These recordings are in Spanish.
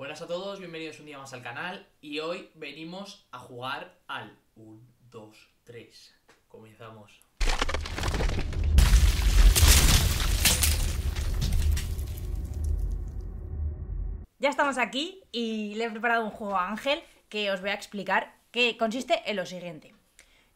Buenas a todos, bienvenidos un día más al canal y hoy venimos a jugar al 1, 2, 3. Comenzamos. Ya estamos aquí y le he preparado un juego a Ángel que os voy a explicar que consiste en lo siguiente.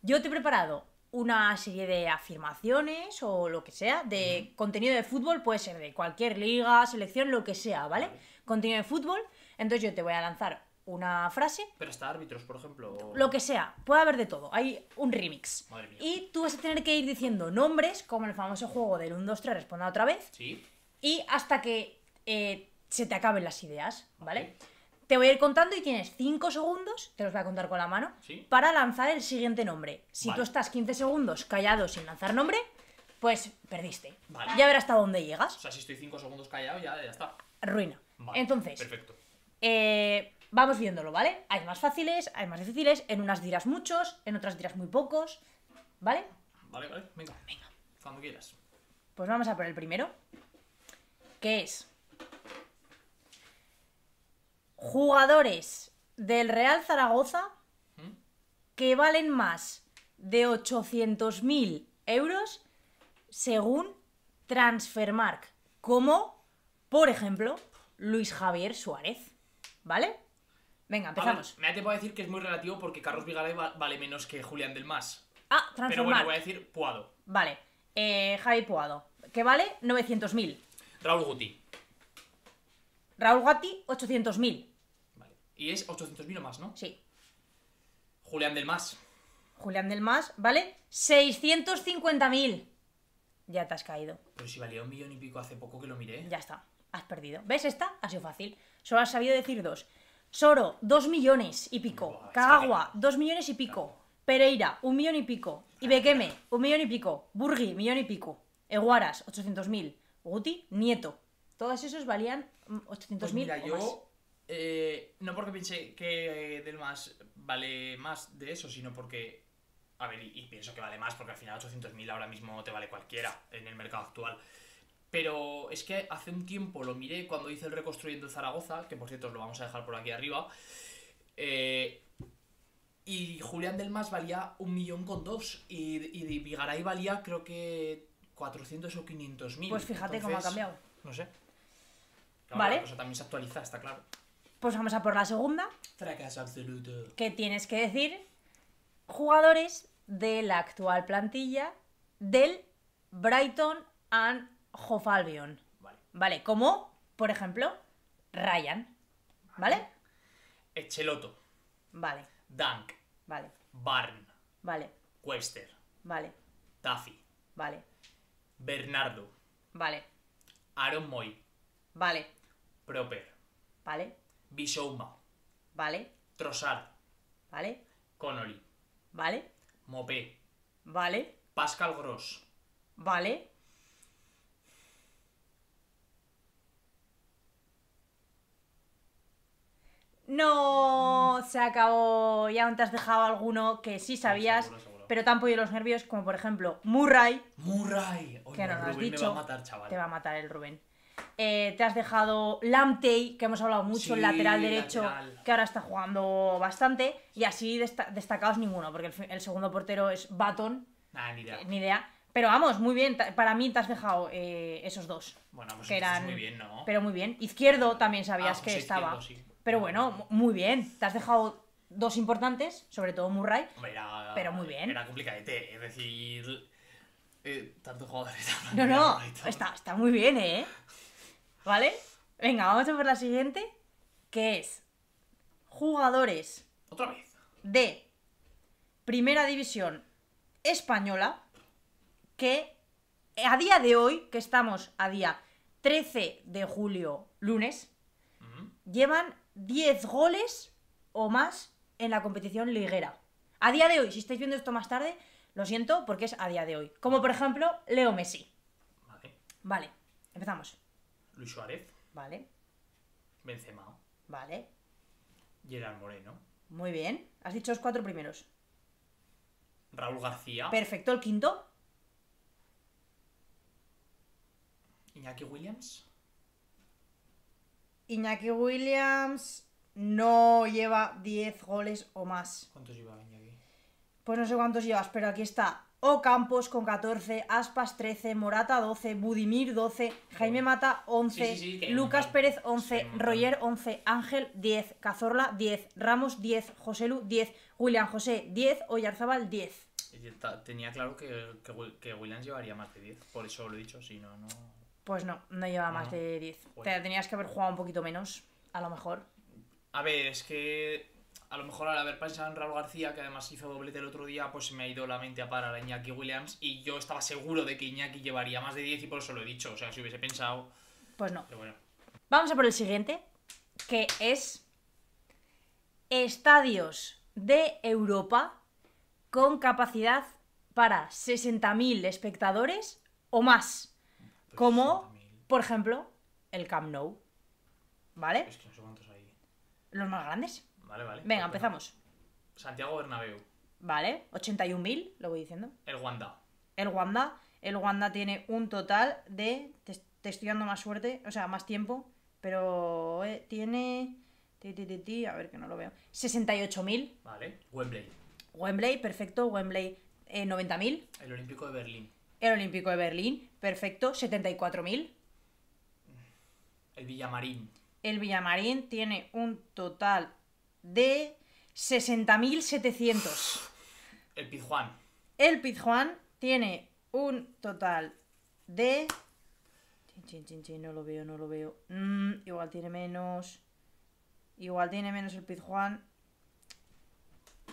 Yo te he preparado una serie de afirmaciones o lo que sea, de contenido de fútbol, puede ser de cualquier liga, selección, lo que sea, ¿vale? Continúe el fútbol. Entonces yo te voy a lanzar una frase. Pero está árbitros, por ejemplo. Lo que sea, puede haber de todo. Hay un remix. Madre mía. Y tú vas a tener que ir diciendo nombres, como el famoso juego del 1, 2, 3, responda otra vez. Sí. Y hasta que eh, se te acaben las ideas, ¿vale? Te voy a ir contando y tienes 5 segundos, te los voy a contar con la mano, para lanzar el siguiente nombre. Si tú estás 15 segundos callado sin lanzar nombre, pues perdiste. Vale. Ya verás hasta dónde llegas. O sea, si estoy 5 segundos callado, ya está. Ruina. Entonces, eh, vamos viéndolo, ¿vale? Hay más fáciles, hay más difíciles, en unas dirás muchos, en otras dirás muy pocos, ¿vale? Vale, vale, venga. Venga. Cuando quieras. Pues vamos a por el primero, que es jugadores del Real Zaragoza ¿Mm? que valen más de 800.000 euros según Transfermark, como, por ejemplo, Luis Javier Suárez. ¿Vale? Venga, empezamos. me te puedo decir que es muy relativo porque Carlos Vigaray vale menos que Julián del Mas. Ah, transformar. Pero bueno, voy a decir Puado. Vale. Eh, Javi Puado, que vale 900.000. Raúl Guti. Raúl Guti, 800.000. Vale. Y es 800.000 o más, ¿no? Sí. Julián del Mas. Julián del Mas, ¿vale? 650.000. Ya te has caído. Pero si valía un millón y pico hace poco que lo miré. Ya está has perdido. ¿Ves? Esta ha sido fácil. Solo has sabido decir dos. Soro, dos millones y pico. Cagagua, dos millones y pico. Pereira, un millón y pico. Ibequeme, un millón y pico. Burgi, millón y pico. Eguaras, 800.000. Guti, Nieto. Todas esos valían 800.000 mm, mil pues mira, yo, eh, no porque pensé que eh, del más vale más de eso, sino porque... A ver, y, y pienso que vale más porque al final 800.000 ahora mismo te vale cualquiera en el mercado actual. Pero es que hace un tiempo lo miré cuando hice el Reconstruyendo Zaragoza, que por cierto lo vamos a dejar por aquí arriba. Eh, y Julián del valía un millón con dos. Y, y Vigaray valía, creo que 400 o 500 mil. Pues fíjate cómo ha cambiado. No sé. vale. La cosa también se actualiza, está claro. Pues vamos a por la segunda. Fracaso absoluto. ¿Qué tienes que decir jugadores de la actual plantilla del Brighton and Jofalbion. Vale. Vale, como, por ejemplo, Ryan. ¿Vale? Echeloto. Vale. Dunk, Vale. Barn. Vale. Quester. Vale. Taffy. Vale. Bernardo. Vale. Aaron Moy. Vale. Proper. Vale. Bishouma. Vale. Trossard. Vale. Connolly. Vale. Mopé. Vale. Pascal Gross. Vale. No, se acabó. Ya te has dejado alguno que sí sabías, pero te han los nervios, como por ejemplo Murray. Murray, que has dicho. va a matar, Te va a matar el Rubén. Eh, te has dejado Lamtey, que hemos hablado mucho, el lateral derecho, que ahora está jugando bastante. Y así destacados ninguno, porque el, segundo portero es Baton. Ah, ni idea. ni idea. Pero vamos, muy bien. Para mí te has dejado eh, esos dos. Bueno, pues que eran, muy bien, ¿no? Pero muy bien. Izquierdo también ah, sabías pues que estaba. Pero bueno, muy bien. Te has dejado dos importantes, sobre todo Murray. pero muy bien. Era complicadete, es decir. Eh, tantos jugadores. No, no, está, muy bien, ¿eh? ¿Vale? Venga, vamos a ver la siguiente, que es jugadores. Otra vez. De Primera División Española, que a día de hoy, que estamos a día 13 de julio, lunes, llevan 10 goles o más en la competición liguera. A día de hoy, si estáis viendo esto más tarde, lo siento porque es a día de hoy. Como por ejemplo, Leo Messi. Vale. Vale, empezamos. Luis Suárez. Vale. Benzema. Vale. Gerard Moreno. Muy bien. Has dicho los cuatro primeros. Raúl García. Perfecto, el quinto. Iñaki Williams. Iñaki Williams no lleva 10 goles o más. ¿Cuántos llevaba Iñaki? Pues no sé cuántos llevas, pero aquí está. Ocampos con 14, Aspas 13, Morata 12, Budimir 12, Jaime Mata 11, Lucas Pérez 11, Roger 11, Ángel 10, Cazorla 10, Ramos 10, Joselu, Lu 10, William José 10, Oyarzabal 10. Tenía claro que, Williams llevaría más de 10, por eso lo he dicho, si no, no... Pues no, no lleva ah, más de 10. Te tenías que haber jugado un poquito menos, a lo mejor. A ver, es que a lo mejor al haber pensado en Raúl García, que además hizo doblete el otro día, pues me ha ido la mente a parar a Iñaki Williams y yo estaba seguro de que Iñaki llevaría más de 10 y por eso lo he dicho. O sea, si hubiese pensado... Pues no. bueno. Vamos a por el siguiente, que es estadios de Europa con capacidad para 60.000 espectadores o más. Pues como, por ejemplo, el Camp Nou. ¿Vale? Es que no sé cuántos hay. Los más grandes. Vale, vale. Venga, empezamos. Santiago Bernabéu. Vale, 81.000, lo voy diciendo. El Wanda. El Wanda. El Wanda tiene un total de... Te, estoy dando más suerte, o sea, más tiempo, pero eh, tiene... a ver que no lo veo. 68.000. Vale, Wembley. Wembley, perfecto, Wembley. 90.000. Eh, el Olímpico de Berlín. El Olímpico de Berlín, perfecto, 74.000. El Villamarín. El Villamarín tiene un total de 60.700. El Pizjuán. El Pizjuán tiene un total de... Chin, chin, chin, no lo veo, no lo veo. Mm, igual tiene menos... Igual tiene menos el Pizjuán.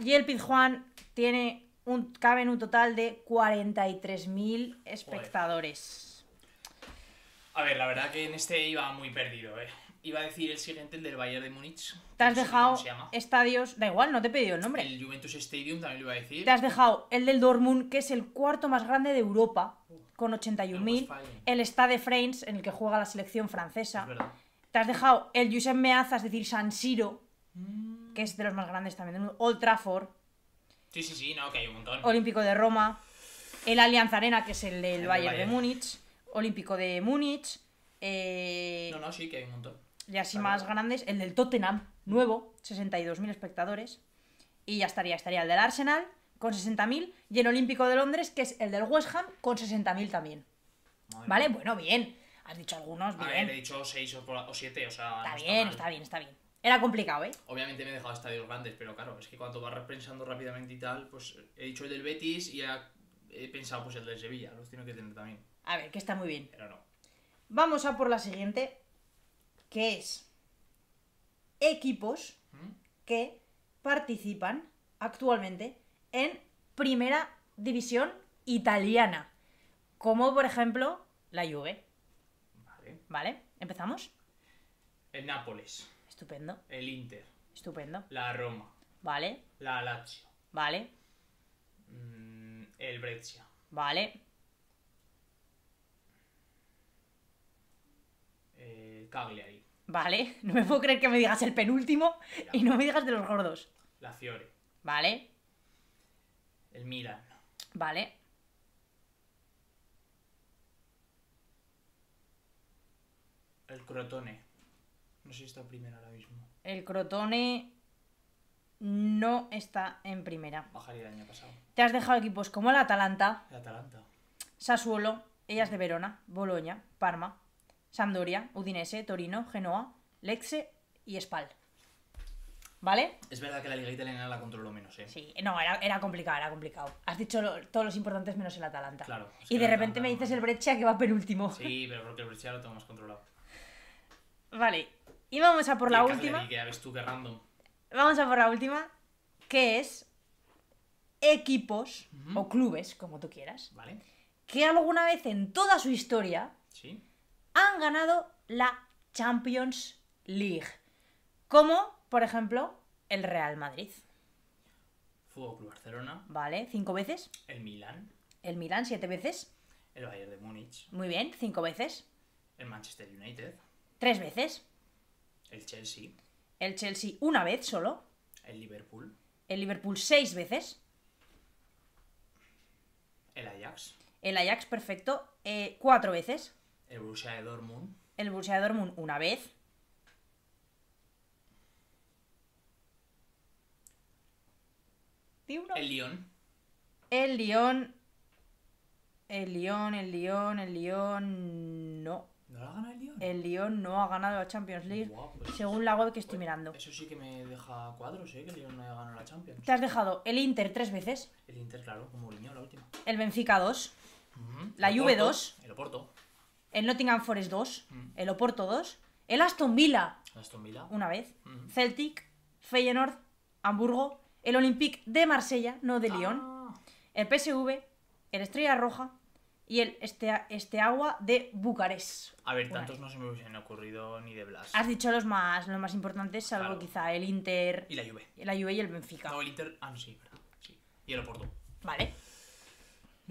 Y el Pizjuán tiene un, caben un total de 43.000 espectadores. A ver, la verdad que en este iba muy perdido, eh. Iba a decir el siguiente, el del Bayern de Múnich. Te has dejado estadios... Da igual, no te he pedido el nombre. El Juventus Stadium también lo iba a decir. Te has dejado el del Dortmund, que es el cuarto más grande de Europa, con 81.000. El Stade de en el que juega la selección francesa. Te has dejado el Giuseppe Meazza, es decir, San Siro, mm. que es de los más grandes también del Old Trafford, Sí, sí, sí, no, que hay un montón. Olímpico de Roma, el Allianz Arena, que es el del Bayern, de Múnich, Olímpico de Múnich. Eh, no, no, sí, que hay un montón. Y así más grandes, el del Tottenham, nuevo, 62.000 espectadores. Y ya estaría, estaría el del Arsenal con 60.000 y el Olímpico de Londres, que es el del West Ham, con 60.000 también. ¿Vale? Bueno, bien. Has dicho algunos, bien. he dicho 6 o 7, o sea. Está, bien, está bien, está bien. Era complicado, ¿eh? Obviamente me he dejado estadios grandes, pero claro, es que cuando vas pensando rápidamente y tal, pues he dicho el del Betis y he pensado pues el del Sevilla, los tiene que tener también. A ver, que está muy bien. Pero no. Vamos a por la siguiente, que es equipos ¿Mm? que participan actualmente en Primera División Italiana, como por ejemplo la Juve. Vale. ¿Vale? ¿Empezamos? El Nápoles. Estupendo. El Inter. Estupendo. La Roma. Vale. La Lazio. Vale. Mm, el Brescia. Vale. El Cagliari. Vale. No me puedo creer que me digas el penúltimo y no me digas de los gordos. La Fiore. Vale. El Milan. Vale. El Crotone. No sé si está en primera ahora mismo. El Crotone no está en primera. Bajaría el año pasado. Te has dejado equipos como el Atalanta. El Atalanta. Sassuolo, ellas de Verona, Boloña, Parma, Sampdoria, Udinese, Torino, Genoa, Lecce y Espal ¿Vale? Es verdad que la liga italiana la controló menos, ¿eh? Sí, no, era, complicado, era complicado. Has dicho todos los importantes menos el Atalanta. Claro. Y de repente me dices el Breccia que va penúltimo. Sí, pero porque el Breccia lo tengo más controlado. Vale, y vamos a por la última. Vamos a por la última, que es equipos o clubes, como tú quieras, vale. que alguna vez en toda su historia han ganado la Champions League. Como, por ejemplo, el Real Madrid. Fútbol Club Barcelona. Vale, cinco veces. El Milán. El Milán, siete veces. El Bayern de Múnich. Muy bien, cinco veces. El Manchester United tres veces. El Chelsea. El Chelsea una vez solo. El Liverpool. El Liverpool seis veces. El Ajax. El Ajax, perfecto. Eh, cuatro veces. El Borussia Dortmund. El Borussia de Dortmund una vez. El Lyon. El Lyon. El Lyon, el Lyon, el Lyon. No el Lyon? El Lyon no ha ganado la Champions League, pues según la web que estoy pues mirando. Eso sí que me deja cuadros, ¿eh? Que el Lyon no ha ganado la Champions. Te has dejado el Inter tres veces. El Inter, claro, como Mourinho, la última. El Benfica 2. La Juve 2. El Oporto. El Nottingham Forest 2. Mm. El Oporto 2. El Aston Villa. Aston Villa. Una vez. Celtic. Feyenoord. Hamburgo. El Olympique de Marsella, no de ah. Lyon. El PSV. El Estrella Roja y el este, este agua de Bucarest. A ver, tantos no se me hubiesen ocurrido ni de Blas. Has dicho los más, los más importantes, salvo quizá el Inter. Y la Juve. La Juve y el Benfica. No, el Inter. Ah, no, sí, verdad. Sí. Y el Oporto. Vale.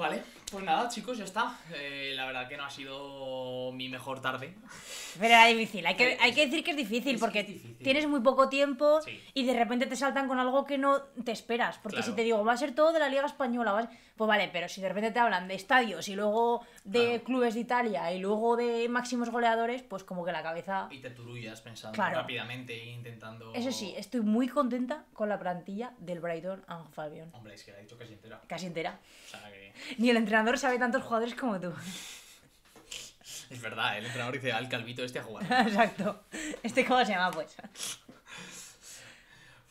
Vale, pues nada, chicos, ya está. Eh, la verdad que no ha sido mi mejor tarde. Pero era difícil, hay que, eh, hay que decir que es difícil porque tienes muy poco tiempo y de repente te saltan con algo que no te esperas. Porque si te digo, va a ser todo de la Liga Española, pues vale, pero si de repente te hablan de estadios y luego de clubes de Italia y luego de máximos goleadores, pues como que la cabeza. Y te turullas pensando rápidamente e intentando. Eso sí, estoy muy contenta con la plantilla del Brighton and Fabian. Hombre, es que la he dicho casi entera. Casi entera. O sea que. Ni el entrenador sabe tantos jugadores como tú. Es verdad, el entrenador dice al calvito este a jugar. Exacto. ¿Este cómo se llama, pues?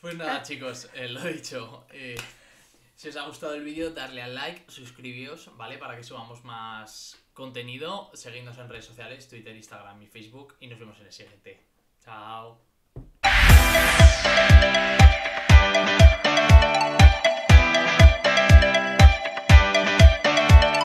Pues nada, chicos, lo eh, lo dicho. Eh, si os ha gustado el vídeo, darle al like, suscribíos, ¿vale? Para que subamos más contenido. Seguidnos en redes sociales, Twitter, Instagram y Facebook. Y nos vemos en el siguiente. Chao.